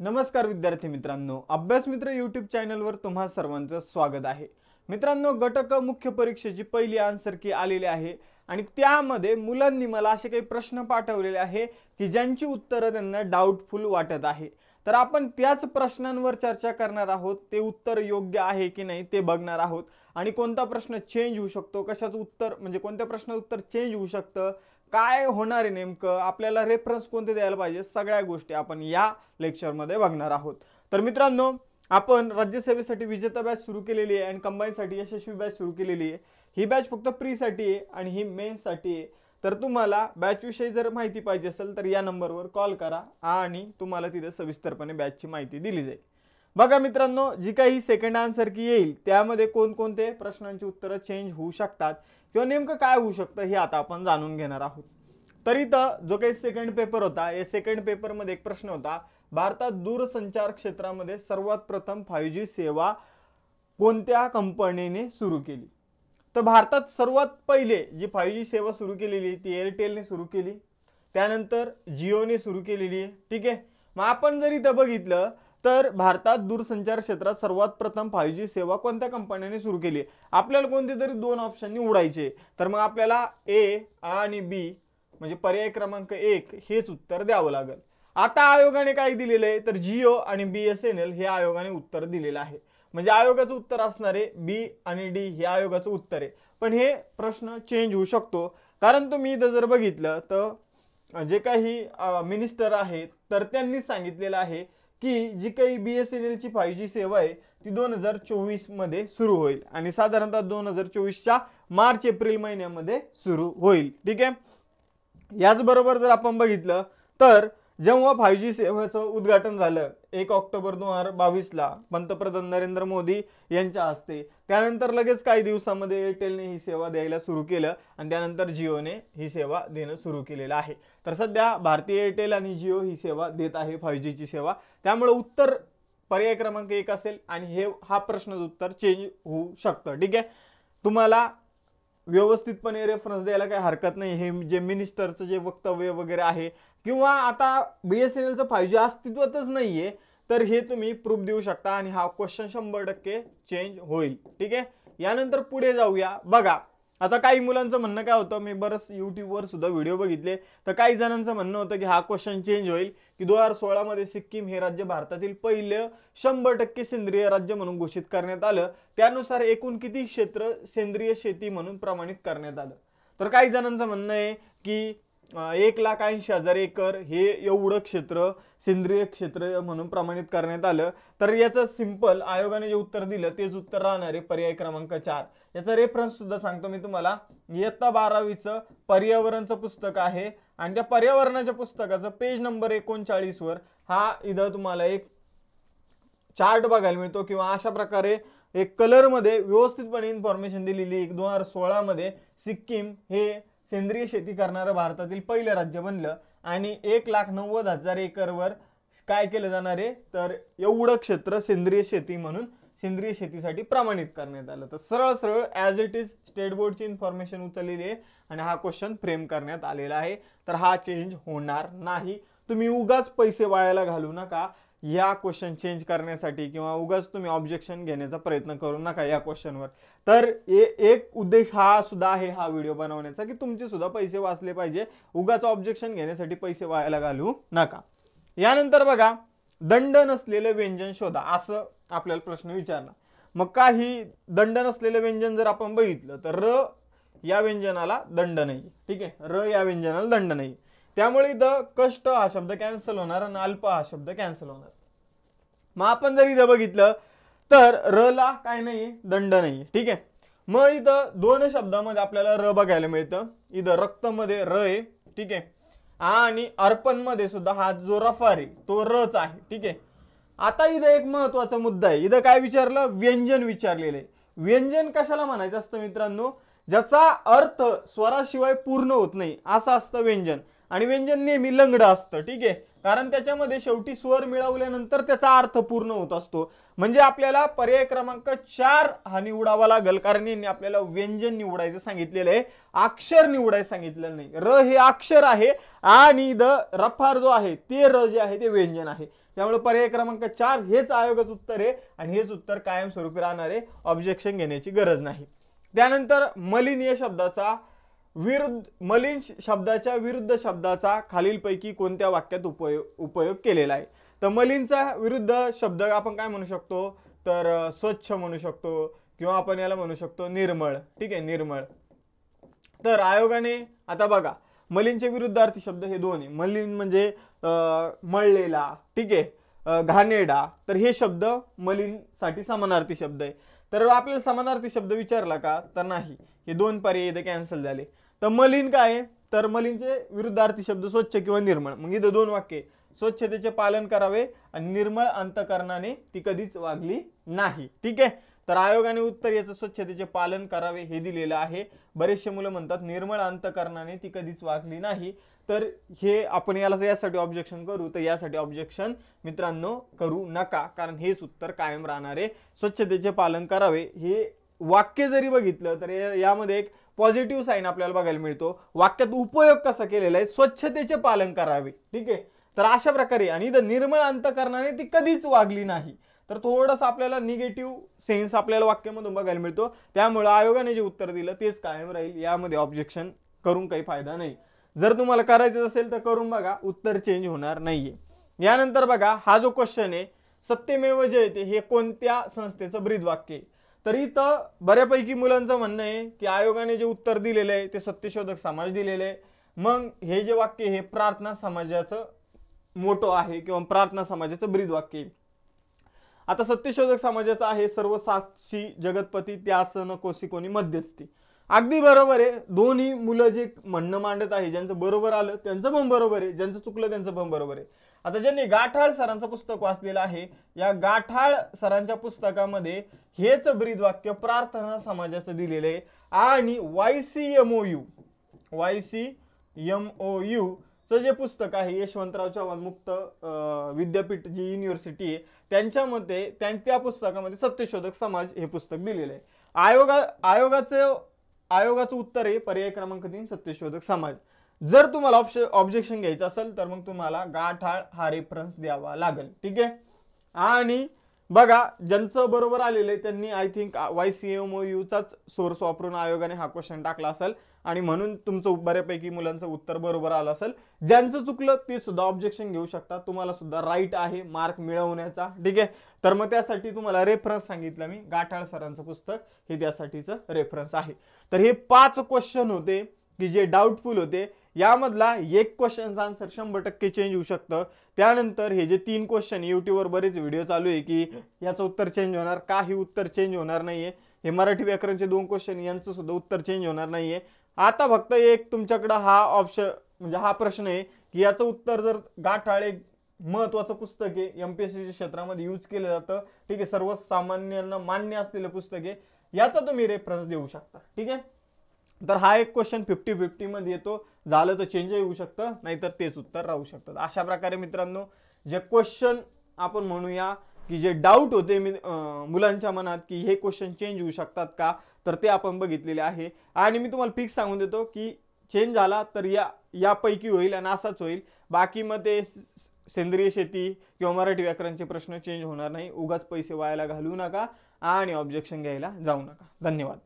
नमस्कार विद्यार्थी मित्रांनो अभ्यास मित्र यूट्यूब चॅनलवर तुम्हा सर्वांचं स्वागत आहे मित्रांनो गटक मुख्य परीक्षेची पहिली आन्सर की आलेली आहे आणि त्यामध्ये मुलांनी मला असे काही प्रश्न पाठवलेले आहे की ज्यांची उत्तरं त्यांना डाऊटफुल वाटत आहे तर आपण त्याच प्रश्नांवर चर्चा करणार आहोत ते उत्तर योग्य आहे की नाही ते बघणार आहोत आणि कोणता प्रश्न चेंज होऊ शकतो कशाचं उत्तर म्हणजे कोणत्या प्रश्नाचं उत्तर चेंज होऊ शकतं काय होणार आहे नेमकं आपल्याला रेफरन्स कोणते द्यायला पाहिजे सगळ्या गोष्टी आपण या लेक्चरमध्ये बघणार आहोत तर मित्रांनो आपण राज्यसेवेसाठी विजेता बॅच सुरू केलेली आहे आणि कंबाईनसाठी यशस्वी बॅच सुरू केलेली आहे ही बॅच फक्त प्रीसाठी आहे आणि ही मेन्ससाठी आहे तर तुम्हाला बॅचविषयी जर माहिती पाहिजे असेल तर या नंबरवर कॉल करा आणि तुम्हाला तिथे सविस्तरपणे बॅचची माहिती दिली जाईल बघा मित्रांनो जी काही सेकंड की येईल त्यामध्ये कोणकोणते प्रश्नांची उत्तरं चेंज होऊ शकतात किंवा नेमकं काय होऊ शकतं हे आता आपण जाणून घेणार आहोत तर जो काही सेकंड पेपर होता या सेकंड पेपरमध्ये एक प्रश्न होता भारतात दूरसंचार क्षेत्रामध्ये सर्वात प्रथम फायव्ह जी सेवा कोणत्या कंपनीने सुरू केली तर भारतात सर्वात पहिले जी फायव्ह जी सेवा सुरू केलेली ती एअरटेलने सुरू केली त्यानंतर जिओने सुरू केलेली आहे ठीक आहे मग आपण जर इथं बघितलं तर भारतात दूरसंचार क्षेत्रात सर्वात प्रथम फाय जी सेवा कोणत्या कंपन्याने सुरू केली आपल्याला कोणते तरी दोन ऑप्शन निवडायचे तर मग आपल्याला ए आणि बी म्हणजे पर्याय क्रमांक एक हेच उत्तर द्यावं लागेल आता आयोगाने काय दिलेलं आहे तर जिओ आणि बी एस एन एल हे आयोगाने उत्तर दिलेलं आहे म्हणजे आयोगाचं उत्तर असणारे बी आणि डी हे आयोगाचं उत्तर आहे पण हे प्रश्न चेंज होऊ शकतो कारण तुम्ही इथं जर बघितलं तर जे काही मिनिस्टर आहेत तर त्यांनीच सांगितलेलं आहे की जी काही बी एस एन एलची फायू जी सेवा आहे ती दोन हजार चोवीसमध्ये सुरू होईल आणि साधारणतः दोन हजार चोवीसच्या मार्च एप्रिल महिन्यामध्ये सुरू होईल ठीक आहे याचबरोबर जर आपण बघितलं तर जेव्हा फाय जी सेवेचं उद्घाटन झालं एक ऑक्टोबर दोन हजार बावीसला पंतप्रधान नरेंद्र मोदी यांच्या हस्ते त्यानंतर लगेच काही दिवसामध्ये एअरटेलने ही सेवा द्यायला सुरू केलं आणि त्यानंतर जिओने ही सेवा देणं सुरू केलेलं आहे तर सध्या भारतीय एअरटेल आणि जिओ ही सेवा देत आहे फाय जीची सेवा त्यामुळे उत्तर पर्याय क्रमांक एक असेल आणि हे हा प्रश्नचं उत्तर चेंज होऊ शकतं ठीक आहे तुम्हाला व्यवस्थितपणे रेफरन्स द्यायला काही हरकत नाही हे जे मिनिस्टरचं जे वक्तव्य वगैरे आहे किंवा आता बीएसएनएलचं एस एन एलचं अस्तित्वातच नाही आहे तर हे तुम्ही प्रूफ देऊ शकता आणि हा क्वेश्चन शंभर टक्के चेंज होईल ठीक आहे यानंतर पुढे जाऊया बघा आता काही मुलांचं म्हणणं काय होतं मी बरंच यूट्यूबवर सुद्धा व्हिडिओ बघितले तर काही जणांचं म्हणणं होतं की हा क्वेश्चन चेंज होईल की दोन हजार सोळामध्ये सिक्कीम हे राज्य भारतातील पहिलं शंभर टक्के सेंद्रिय राज्य म्हणून घोषित करण्यात आलं त्यानुसार एकूण किती क्षेत्र सेंद्रिय शेती म्हणून प्रमाणित करण्यात आलं तर काही जणांचं म्हणणं आहे की एक लाख ऐंशी हजार एकर हे एवढं क्षेत्र सेंद्रिय क्षेत्र म्हणून प्रमाणित करण्यात आलं तर याचं सिंपल आयोगाने जे उत्तर दिलं तेच उत्तर राहणार आहे पर्याय क्रमांक चार याचा रेफरन्स सुद्धा सांगतो मी तुम्हाला इयत्ता बारावीचं पर्यावरणचं पुस्तक आहे आणि त्या पर्यावरणाच्या पुस्तकाचं पेज नंबर एकोणचाळीसवर हा इथं तुम्हाला एक चार्ट बघायला मिळतो किंवा अशा प्रकारे एक कलरमध्ये व्यवस्थितपणे इन्फॉर्मेशन दिलेली एक दोन हजार सोळामध्ये सिक्कीम हे सेंद्रिय शेती करणारं भारतातील पहिलं राज्य बनलं आणि एक लाख नव्वद हजार एकरवर काय केलं जाणार आहे तर एवढं क्षेत्र सेंद्रिय शेती म्हणून सेंद्रिय शेतीसाठी प्रमाणित करण्यात आलं तर सरळ सरळ ॲज इट इज स्टेट बोर्डची इन्फॉर्मेशन उचललेली आहे आणि हा क्वेश्चन फ्रेम करण्यात आलेला आहे तर हा चेंज होणार नाही तुम्ही उगाच पैसे वायाला घालू नका या क्वेश्चन चेंज करण्यासाठी किंवा उगाच तुम्ही ऑब्जेक्शन घेण्याचा प्रयत्न करू नका या क्वेश्चनवर तर ए एक उद्देश हा सुद्धा आहे हा व्हिडिओ बनवण्याचा की तुमचे सुद्धा पैसे वाचले पाहिजे उगाच ऑब्जेक्शन घेण्यासाठी पैसे व्हायला घालू नका यानंतर बघा दंड नसलेलं व्यंजन शोधा असं आपल्याला प्रश्न विचारला मग काही दंड नसलेलं व्यंजन जर आपण बघितलं तर र या व्यंजनाला दंड नाही ठीक आहे र या व्यंजनाला दंड नाही त्यामुळे इथं कष्ट हा शब्द कॅन्सल होणार आणि अल्प हा शब्द कॅन्सल होणार मग आपण जर इथं बघितलं तर र ला काय नाही दंड नाही ठीक आहे मग इथं दोन शब्दामध्ये आपल्याला र बघायला मिळतं इथं रक्तमध्ये र आहे ठीक आहे आणि अर्पणमध्ये सुद्धा हा जो रफार आहे तो रच आहे ठीक आहे आता इथं एक महत्त्वाचा मुद्दा आहे इथं काय विचारलं व्यंजन विचारलेलं आहे व्यंजन कशाला म्हणायचं असतं मित्रांनो ज्याचा अर्थ स्वराशिवाय पूर्ण होत नाही असं असतं व्यंजन आणि व्यंजन नेहमी लंगड असतं ठीक आहे कारण त्याच्यामध्ये शेवटी स्वर मिळवल्यानंतर त्याचा अर्थ पूर्ण होत असतो म्हणजे आपल्याला पर्याय क्रमांक चार हा निवडावा लागल कारण यांनी आपल्याला व्यंजन निवडायचं सांगितलेलं आहे अक्षर निवडायचं सांगितलेलं नाही र हे अक्षर आहे आणि द रफार जो आहे ते र जे आहे ते व्यंजन आहे त्यामुळे पर्याय क्रमांक चार हेच आयोगाचं उत्तर आहे आणि हेच उत्तर कायमस्वरूपी राहणार आहे ऑब्जेक्शन घेण्याची गरज नाही त्यानंतर मलिनीय शब्दाचा विरुद्ध मलिन शब्दाच्या विरुद्ध शब्दाचा खालीलपैकी कोणत्या वाक्यात उपयोग उपयोग केलेला आहे तर मलिनचा विरुद्ध शब्द आपण काय म्हणू शकतो तर स्वच्छ म्हणू शकतो किंवा आपण याला म्हणू शकतो निर्मळ ठीक आहे निर्मळ तर आयोगाने आता बघा मलिनचे विरुद्धार्थी शब्द हे दोन आहे मलिन म्हणजे मळलेला ठीक आहे घाणेडा तर हे शब्द मलिनसाठी समानार्थी शब्द आहे तर आपल्याला समानार्थी शब्द विचारला का तर नाही हे दोन पर्याय इथे कॅन्सल झाले तर मलिन काय आहे तर मलिनचे विरुद्धार्थी शब्द स्वच्छ किंवा निर्मळ मग इथं दोन वाक्य स्वच्छतेचे पालन करावे आणि निर्मळ अंतकरणाने ती कधीच वागली नाही ठीक आहे तर आयोगाने उत्तर याचं स्वच्छतेचे पालन करावे हे दिलेलं आहे बरेचसे मुलं म्हणतात निर्मळ अंतकरणाने ती कधीच वागली नाही तर हे आपण याला यासाठी ऑब्जेक्शन करू तर यासाठी ऑब्जेक्शन मित्रांनो करू नका कारण हेच उत्तर कायम राहणारे स्वच्छतेचे पालन करावे हे वाक्य जरी बघितलं तर यामध्ये एक पॉझिटिव्ह साईन आपल्याला बघायला मिळतो वाक्यात उपयोग कसा केलेला आहे स्वच्छतेचे पालन करावे ठीक आहे तर अशा प्रकारे आणि इथं निर्मळ अंतकरणाने ती कधीच वागली नाही तर थोडंसं आपल्याला निगेटिव्ह सेन्स आपल्याला वाक्यामधून बघायला मिळतो त्यामुळं आयोगाने जे उत्तर दिलं तेच कायम राहील यामध्ये ऑब्जेक्शन करून काही फायदा नाही जर तुम्हाला करायचं असेल तर करून बघा उत्तर चेंज होणार नाहीये यानंतर बघा हा जो क्वेश्चन आहे सत्यमेव जयते हे कोणत्या संस्थेचं ब्रीद वाक्य आहे तरी तर बऱ्यापैकी मुलांचं म्हणणं आहे की आयोगाने जे उत्तर दिलेलं आहे ते सत्यशोधक समाज दिलेलं आहे मग हे जे वाक्य हे प्रार्थना समाजाचं मोठं आहे किंवा प्रार्थना समाजाचं ब्रीद वाक्य आहे आता सत्यशोधक समाजाचं आहे सर्व साक्षी जगतपती त्यास नकोसी कोणी मध्यस्थी अगदी बरोबर आहे दोन्ही मुलं जे म्हणणं मांडत आहे ज्यांचं बरोबर आलं त्यांचं पण बरोबर आहे ज्यांचं चुकलं त्यांचं पण बरोबर आहे आता ज्यांनी गाठाळ सरांचं पुस्तक वाचलेलं आहे या गाठाळ सरांच्या पुस्तकामध्ये हेच ब्रीद वाक्य प्रार्थना समाजाचं दिलेलं आहे आणि Y C M O U Y C M O U चं जे पुस्तक आहे यशवंतराव चव्हाण मुक्त विद्यापीठ जी युनिव्हर्सिटी आहे त्यांच्यामध्ये त्या पुस्तकामध्ये सत्यशोधक समाज हे पुस्तक दिलेलं आहे आयोगा आयोगाचं आयोगाचं उत्तर आहे पर्याय क्रमांक तीन सत्यशोधक समाज जर तुम्हाला ऑप्शन ऑब्जेक्शन घ्यायचं असेल तर मग तुम्हाला गाठाळ हा रेफरन्स द्यावा लागेल ठीक आहे आणि बघा ज्यांचं बरोबर आलेलं आहे त्यांनी I think Y C M O यूचाच सोर्स वापरून आयोगाने हा क्वेश्चन टाकला असेल आणि म्हणून तुमचं बऱ्यापैकी मुलांचं उत्तर बरोबर आलं असेल ज्यांचं चुकलं ते सुद्धा ऑब्जेक्शन घेऊ शकता तुम्हाला सुद्धा राईट आहे मार्क मिळवण्याचा ठीक आहे तर मग त्यासाठी तुम्हाला रेफरन्स सांगितलं मी गाठाळ सरांचं पुस्तक हे त्यासाठीचं रेफरन्स आहे तर हे पाच क्वेश्चन होते की जे डाऊटफुल होते यामधला एक क्वेश्चनचा आन्सर शंभर टक्के चेंज होऊ शकतं त्यानंतर हे जे तीन क्वेश्चन यूट्यूबवर बरेच व्हिडिओ चालू आहे की याचं उत्तर चेंज होणार काही उत्तर चेंज होणार नाही आहे हे मराठी व्याकरणचे दोन क्वेश्चन यांचं सुद्धा उत्तर चेंज होणार नाही आहे आता फक्त एक तुमच्याकडं हा ऑप्शन म्हणजे हा प्रश्न आहे की याचं उत्तर जर गाठाळ एक महत्वाचं पुस्तक आहे एम पी एस सीच्या क्षेत्रामध्ये यूज केलं जातं ठीक आहे सर्वसामान्यांना मान्य असलेलं पुस्तक आहे याचा तुम्ही रेफरन्स देऊ शकता ठीक आहे तर हा एक क्वेश्चन फिफ्टी फिफ्टीमध्ये येतो झालं तर चेंज येऊ शकतं नाहीतर तेच उत्तर राहू शकतं अशा प्रकारे मित्रांनो जे क्वेश्चन आपण म्हणूया की जे डाऊट होते मी मुलांच्या मनात की हे क्वेश्चन चेंज होऊ शकतात का तर ते आपण बघितलेले आहे आणि मी तुम्हाला फिक्स सांगून देतो की चेंज झाला तर या यापैकी होईल आणि असाच होईल बाकी मग ते सेंद्रिय शेती किंवा मराठी व्याकरणचे प्रश्न चेंज होणार नाही उगाच पैसे वायाला घालू नका आणि ऑब्जेक्शन घ्यायला जाऊ नका धन्यवाद